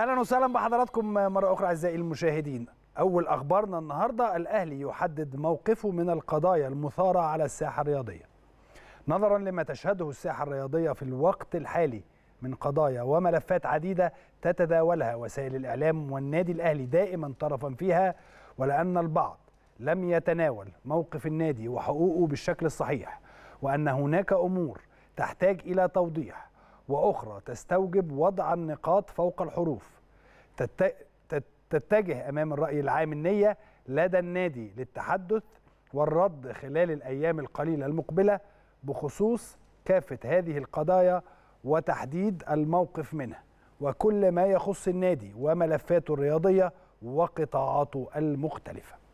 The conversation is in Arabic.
اهلا وسهلا بحضراتكم مره اخرى اعزائي المشاهدين اول اخبارنا النهارده الاهلي يحدد موقفه من القضايا المثاره على الساحه الرياضيه نظرا لما تشهده الساحه الرياضيه في الوقت الحالي من قضايا وملفات عديده تتداولها وسائل الاعلام والنادي الاهلي دائما طرفا فيها ولان البعض لم يتناول موقف النادي وحقوقه بالشكل الصحيح وان هناك امور تحتاج الى توضيح وأخرى تستوجب وضع النقاط فوق الحروف تتجه أمام الرأي العام النية لدى النادي للتحدث والرد خلال الأيام القليلة المقبلة بخصوص كافة هذه القضايا وتحديد الموقف منها وكل ما يخص النادي وملفاته الرياضية وقطاعاته المختلفة